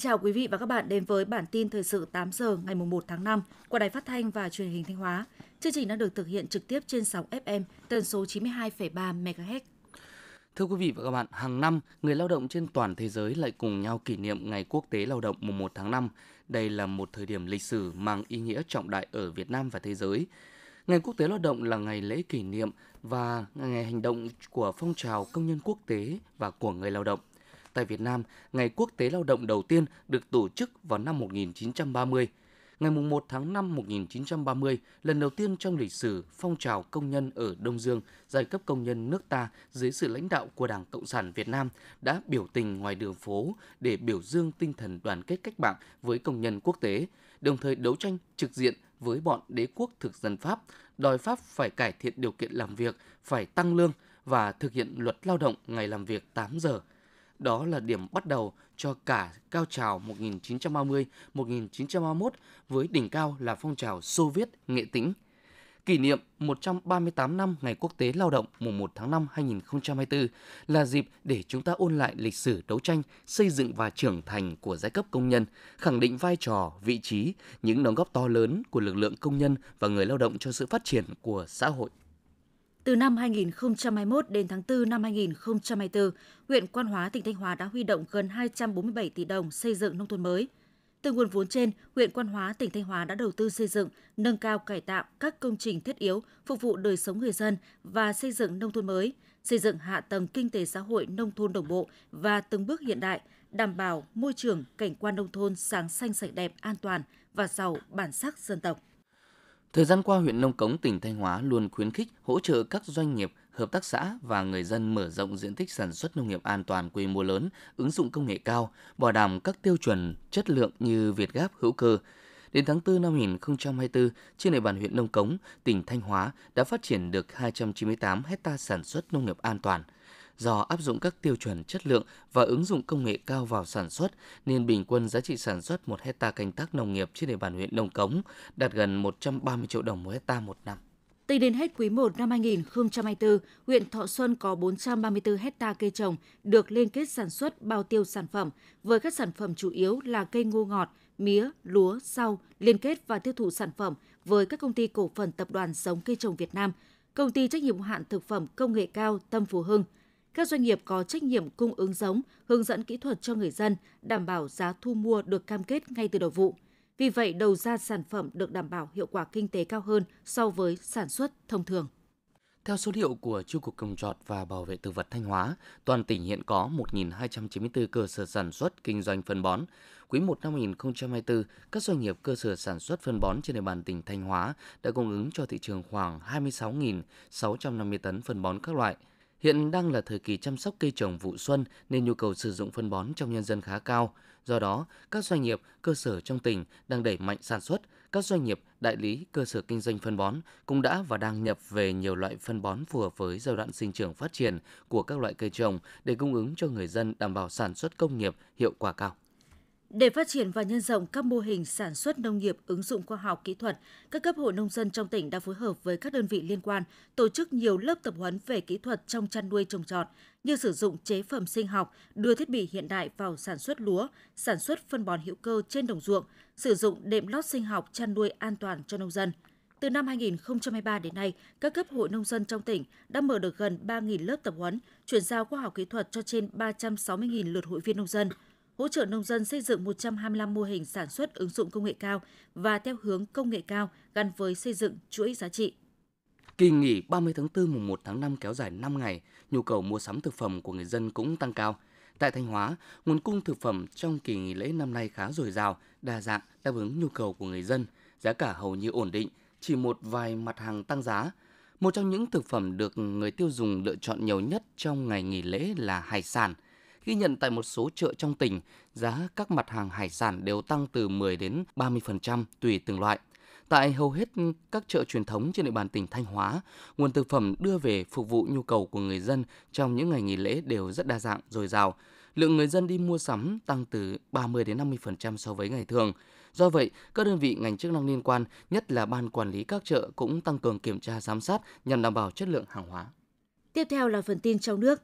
chào quý vị và các bạn đến với bản tin thời sự 8 giờ ngày 1 tháng 5 của Đài Phát thanh và Truyền hình Thanh Hóa. Chương trình đang được thực hiện trực tiếp trên sóng FM tần số 92,3 MHz. Thưa quý vị và các bạn, hàng năm người lao động trên toàn thế giới lại cùng nhau kỷ niệm Ngày Quốc tế Lao động mùng 1 tháng 5. Đây là một thời điểm lịch sử mang ý nghĩa trọng đại ở Việt Nam và thế giới Ngày Quốc tế Lao động là ngày lễ kỷ niệm và ngày hành động của phong trào công nhân quốc tế và của người lao động. Tại Việt Nam, Ngày Quốc tế Lao động đầu tiên được tổ chức vào năm 1930 Ngày 1 tháng 5 1930, lần đầu tiên trong lịch sử, phong trào công nhân ở Đông Dương, giai cấp công nhân nước ta dưới sự lãnh đạo của Đảng Cộng sản Việt Nam đã biểu tình ngoài đường phố để biểu dương tinh thần đoàn kết cách mạng với công nhân quốc tế, đồng thời đấu tranh trực diện với bọn đế quốc thực dân Pháp, đòi Pháp phải cải thiện điều kiện làm việc, phải tăng lương và thực hiện luật lao động ngày làm việc 8 giờ – đó là điểm bắt đầu cho cả cao trào 1930-1931 với đỉnh cao là phong trào Xô Viết Nghệ Tĩnh. Kỷ niệm 138 năm Ngày Quốc tế Lao động mùng 1 tháng 5 2024 là dịp để chúng ta ôn lại lịch sử đấu tranh, xây dựng và trưởng thành của giai cấp công nhân, khẳng định vai trò, vị trí, những đóng góp to lớn của lực lượng công nhân và người lao động cho sự phát triển của xã hội. Từ năm 2021 đến tháng 4 năm 2024, huyện Quan Hóa, tỉnh Thanh Hóa đã huy động gần 247 tỷ đồng xây dựng nông thôn mới. Từ nguồn vốn trên, huyện Quan Hóa, tỉnh Thanh Hóa đã đầu tư xây dựng, nâng cao cải tạo các công trình thiết yếu phục vụ đời sống người dân và xây dựng nông thôn mới, xây dựng hạ tầng kinh tế xã hội nông thôn đồng bộ và từng bước hiện đại, đảm bảo môi trường cảnh quan nông thôn sáng xanh sạch đẹp, an toàn và giàu bản sắc dân tộc. Thời gian qua, huyện Nông Cống, tỉnh Thanh Hóa luôn khuyến khích hỗ trợ các doanh nghiệp, hợp tác xã và người dân mở rộng diện tích sản xuất nông nghiệp an toàn quy mô lớn, ứng dụng công nghệ cao, bảo đảm các tiêu chuẩn chất lượng như Việt Gáp hữu cơ. Đến tháng 4 năm 2024, trên địa bàn huyện Nông Cống, tỉnh Thanh Hóa đã phát triển được 298 hecta sản xuất nông nghiệp an toàn – do áp dụng các tiêu chuẩn chất lượng và ứng dụng công nghệ cao vào sản xuất nên bình quân giá trị sản xuất một hecta canh tác nông nghiệp trên địa bàn huyện Nông Cống đạt gần 130 triệu đồng một hecta một năm. Tính đến hết quý 1 năm 2024, huyện Thọ Xuân có 434 hecta cây trồng được liên kết sản xuất bao tiêu sản phẩm với các sản phẩm chủ yếu là cây ngô ngọt, mía, lúa, rau liên kết và tiêu thụ sản phẩm với các công ty cổ phần tập đoàn giống cây trồng Việt Nam, công ty trách nhiệm hạn thực phẩm công nghệ cao Tâm Phú Hưng – các doanh nghiệp có trách nhiệm cung ứng giống, hướng dẫn kỹ thuật cho người dân, đảm bảo giá thu mua được cam kết ngay từ đầu vụ. Vì vậy, đầu ra sản phẩm được đảm bảo hiệu quả kinh tế cao hơn so với sản xuất thông thường. Theo số liệu của Chi cục Trồng trọt và Bảo vệ thực vật Thanh Hóa, toàn tỉnh hiện có 1.294 cơ sở sản xuất kinh doanh phân bón. Quý 1 năm 2024, các doanh nghiệp cơ sở sản xuất phân bón trên địa bàn tỉnh Thanh Hóa đã cung ứng cho thị trường khoảng 26.650 tấn phân bón các loại – Hiện đang là thời kỳ chăm sóc cây trồng vụ xuân nên nhu cầu sử dụng phân bón trong nhân dân khá cao. Do đó, các doanh nghiệp, cơ sở trong tỉnh đang đẩy mạnh sản xuất, các doanh nghiệp, đại lý, cơ sở kinh doanh phân bón cũng đã và đang nhập về nhiều loại phân bón phù hợp với giai đoạn sinh trưởng phát triển của các loại cây trồng để cung ứng cho người dân đảm bảo sản xuất công nghiệp hiệu quả cao. Để phát triển và nhân rộng các mô hình sản xuất nông nghiệp ứng dụng khoa học kỹ thuật, các cấp hội nông dân trong tỉnh đã phối hợp với các đơn vị liên quan tổ chức nhiều lớp tập huấn về kỹ thuật trong chăn nuôi trồng trọt như sử dụng chế phẩm sinh học, đưa thiết bị hiện đại vào sản xuất lúa, sản xuất phân bón hữu cơ trên đồng ruộng, sử dụng đệm lót sinh học chăn nuôi an toàn cho nông dân. Từ năm 2023 đến nay, các cấp hội nông dân trong tỉnh đã mở được gần 3.000 lớp tập huấn, chuyển giao khoa học kỹ thuật cho trên 360.000 lượt hội viên nông dân hỗ trợ nông dân xây dựng 125 mô hình sản xuất ứng dụng công nghệ cao và theo hướng công nghệ cao gắn với xây dựng chuỗi giá trị. Kỳ nghỉ 30 tháng 4 mùng 1 tháng 5 kéo dài 5 ngày, nhu cầu mua sắm thực phẩm của người dân cũng tăng cao. Tại Thanh Hóa, nguồn cung thực phẩm trong kỳ nghỉ lễ năm nay khá dồi dào, đa dạng, đáp ứng nhu cầu của người dân. Giá cả hầu như ổn định, chỉ một vài mặt hàng tăng giá. Một trong những thực phẩm được người tiêu dùng lựa chọn nhiều nhất trong ngày nghỉ lễ là hải sản – Ghi nhận tại một số chợ trong tỉnh, giá các mặt hàng hải sản đều tăng từ 10 đến 30% tùy từng loại. Tại hầu hết các chợ truyền thống trên địa bàn tỉnh Thanh Hóa, nguồn thực phẩm đưa về phục vụ nhu cầu của người dân trong những ngày nghỉ lễ đều rất đa dạng, dồi dào. Lượng người dân đi mua sắm tăng từ 30 đến 50% so với ngày thường. Do vậy, các đơn vị ngành chức năng liên quan, nhất là ban quản lý các chợ cũng tăng cường kiểm tra giám sát nhằm đảm bảo chất lượng hàng hóa. Tiếp theo là phần tin trong nước.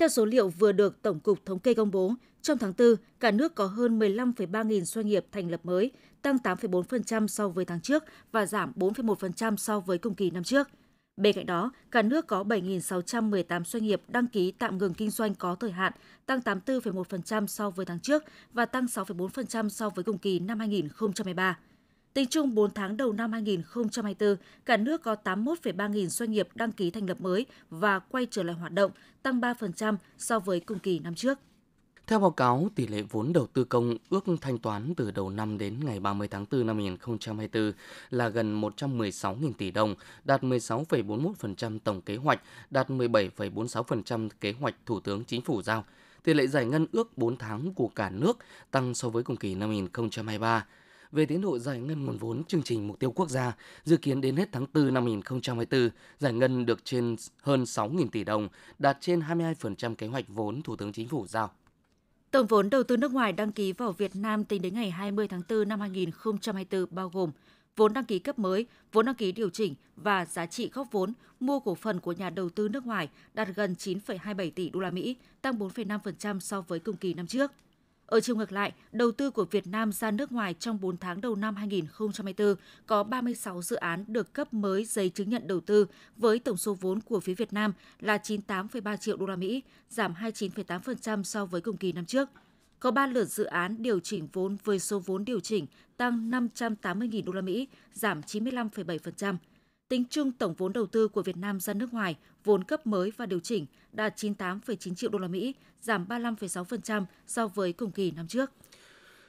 Theo số liệu vừa được Tổng cục Thống kê công bố, trong tháng 4, cả nước có hơn 15,3 nghìn doanh nghiệp thành lập mới, tăng 8,4% so với tháng trước và giảm 4,1% so với cùng kỳ năm trước. Bên cạnh đó, cả nước có 7.618 doanh nghiệp đăng ký tạm ngừng kinh doanh có thời hạn, tăng 84,1% so với tháng trước và tăng 6,4% so với cùng kỳ năm 2013. Tính chung 4 tháng đầu năm 2024, cả nước có 81,3 nghìn doanh nghiệp đăng ký thành lập mới và quay trở lại hoạt động, tăng 3% so với cùng kỳ năm trước. Theo báo cáo, tỷ lệ vốn đầu tư công ước thanh toán từ đầu năm đến ngày 30 tháng 4 năm 2024 là gần 116.000 tỷ đồng, đạt 16,41% tổng kế hoạch, đạt 17,46% kế hoạch Thủ tướng Chính phủ giao. Tỷ lệ giải ngân ước 4 tháng của cả nước tăng so với cùng kỳ năm 2023 về tiến độ giải ngân nguồn vốn chương trình mục tiêu quốc gia. Dự kiến đến hết tháng 4 năm 2024, giải ngân được trên hơn 6.000 tỷ đồng, đạt trên 22% kế hoạch vốn Thủ tướng Chính phủ giao. Tổng vốn đầu tư nước ngoài đăng ký vào Việt Nam tính đến ngày 20 tháng 4 năm 2024 bao gồm vốn đăng ký cấp mới, vốn đăng ký điều chỉnh và giá trị góp vốn mua cổ phần của nhà đầu tư nước ngoài đạt gần 9,27 tỷ đô la Mỹ, tăng 4,5% so với cùng kỳ năm trước. Ở chiều ngược lại, đầu tư của Việt Nam ra nước ngoài trong 4 tháng đầu năm 2024 có 36 dự án được cấp mới giấy chứng nhận đầu tư với tổng số vốn của phía Việt Nam là 98,3 triệu đô la Mỹ, giảm 29,8% so với cùng kỳ năm trước. Có 3 lượt dự án điều chỉnh vốn với số vốn điều chỉnh tăng 580.000 đô la Mỹ, giảm 95,7%. Tính chung tổng vốn đầu tư của Việt Nam ra nước ngoài, vốn cấp mới và điều chỉnh đạt 98,9 triệu đô la Mỹ, giảm 35,6% so với cùng kỳ năm trước.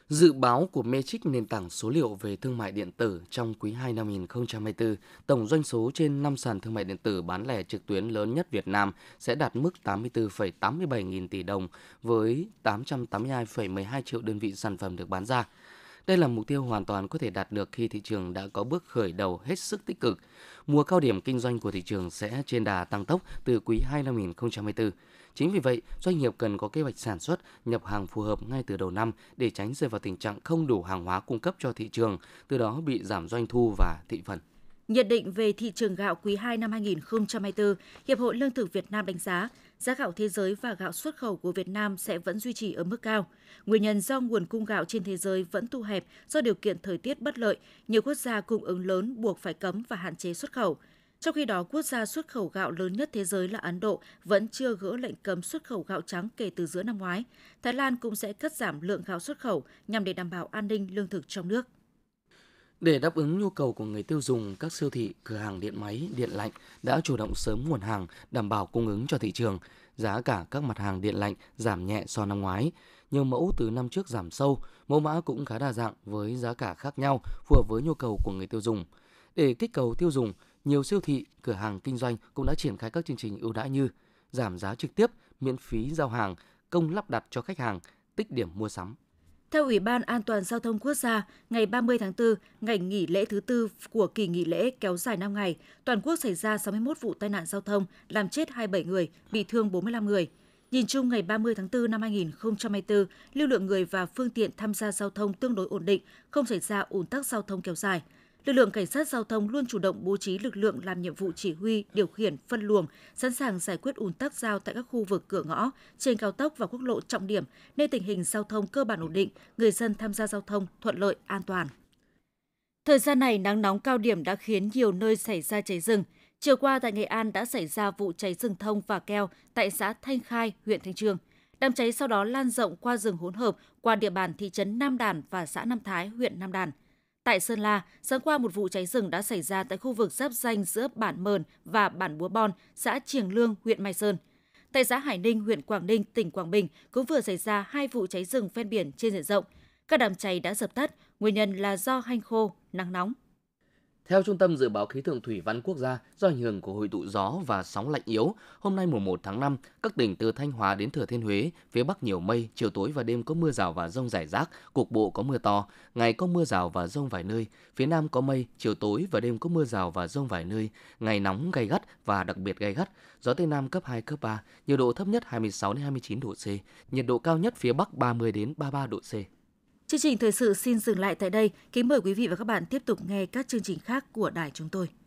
Dự báo của Metric nền tảng số liệu về thương mại điện tử trong quý 2 năm 2024, tổng doanh số trên 5 sàn thương mại điện tử bán lẻ trực tuyến lớn nhất Việt Nam sẽ đạt mức 84,87 nghìn tỷ đồng với 882,12 triệu đơn vị sản phẩm được bán ra. Đây là mục tiêu hoàn toàn có thể đạt được khi thị trường đã có bước khởi đầu hết sức tích cực. Mùa cao điểm kinh doanh của thị trường sẽ trên đà tăng tốc từ quý 2 năm 2024. Chính vì vậy, doanh nghiệp cần có kế hoạch sản xuất, nhập hàng phù hợp ngay từ đầu năm để tránh rơi vào tình trạng không đủ hàng hóa cung cấp cho thị trường, từ đó bị giảm doanh thu và thị phần. Nhận định về thị trường gạo quý 2 năm 2024, Hiệp hội Lương thực Việt Nam đánh giá giá gạo thế giới và gạo xuất khẩu của Việt Nam sẽ vẫn duy trì ở mức cao. Nguyên nhân do nguồn cung gạo trên thế giới vẫn thu hẹp do điều kiện thời tiết bất lợi, nhiều quốc gia cung ứng lớn buộc phải cấm và hạn chế xuất khẩu. Trong khi đó, quốc gia xuất khẩu gạo lớn nhất thế giới là Ấn Độ vẫn chưa gỡ lệnh cấm xuất khẩu gạo trắng kể từ giữa năm ngoái. Thái Lan cũng sẽ cắt giảm lượng gạo xuất khẩu nhằm để đảm bảo an ninh lương thực trong nước. Để đáp ứng nhu cầu của người tiêu dùng, các siêu thị, cửa hàng điện máy, điện lạnh đã chủ động sớm nguồn hàng đảm bảo cung ứng cho thị trường. Giá cả các mặt hàng điện lạnh giảm nhẹ so năm ngoái. Nhiều mẫu từ năm trước giảm sâu, mẫu mã cũng khá đa dạng với giá cả khác nhau phù hợp với nhu cầu của người tiêu dùng. Để kích cầu tiêu dùng, nhiều siêu thị, cửa hàng kinh doanh cũng đã triển khai các chương trình ưu đãi như giảm giá trực tiếp, miễn phí giao hàng, công lắp đặt cho khách hàng, tích điểm mua sắm, theo Ủy ban An toàn Giao thông Quốc gia, ngày 30 tháng 4, ngày nghỉ lễ thứ tư của kỳ nghỉ lễ kéo dài 5 ngày, toàn quốc xảy ra 61 vụ tai nạn giao thông, làm chết 27 người, bị thương 45 người. Nhìn chung ngày 30 tháng 4 năm 2024, lưu lượng người và phương tiện tham gia giao thông tương đối ổn định, không xảy ra ùn tắc giao thông kéo dài lực lượng cảnh sát giao thông luôn chủ động bố trí lực lượng làm nhiệm vụ chỉ huy, điều khiển, phân luồng, sẵn sàng giải quyết ùn tắc giao tại các khu vực cửa ngõ, trên cao tốc và quốc lộ trọng điểm, nên tình hình giao thông cơ bản ổn định, người dân tham gia giao thông thuận lợi, an toàn. Thời gian này, nắng nóng cao điểm đã khiến nhiều nơi xảy ra cháy rừng. Chiều qua tại Nghệ An đã xảy ra vụ cháy rừng thông và keo tại xã Thanh Khai, huyện Thanh Trương. Đám cháy sau đó lan rộng qua rừng hỗn hợp, qua địa bàn thị trấn Nam Đàn và xã Nam Thái, huyện Nam Đàn. Tại Sơn La, sáng qua một vụ cháy rừng đã xảy ra tại khu vực giáp danh giữa bản Mờn và bản Búa Bon, xã Triềng Lương, huyện Mai Sơn. Tại xã Hải Ninh, huyện Quảng Ninh, tỉnh Quảng Bình cũng vừa xảy ra hai vụ cháy rừng ven biển trên diện rộng. Các đám cháy đã dập tắt, nguyên nhân là do hanh khô, nắng nóng. Theo Trung tâm Dự báo Khí tượng Thủy văn Quốc gia, do ảnh hưởng của hội tụ gió và sóng lạnh yếu, hôm nay mùng 1 tháng 5, các tỉnh từ Thanh Hóa đến Thừa Thiên Huế, phía Bắc nhiều mây, chiều tối và đêm có mưa rào và rông rải rác, cục bộ có mưa to, ngày có mưa rào và rông vài nơi, phía Nam có mây, chiều tối và đêm có mưa rào và rông vài nơi, ngày nóng gay gắt và đặc biệt gay gắt, gió Tây Nam cấp 2, cấp 3, nhiệt độ thấp nhất 26 29 độ C, nhiệt độ cao nhất phía Bắc 30 33 độ C. Chương trình thời sự xin dừng lại tại đây. Kính mời quý vị và các bạn tiếp tục nghe các chương trình khác của đài chúng tôi.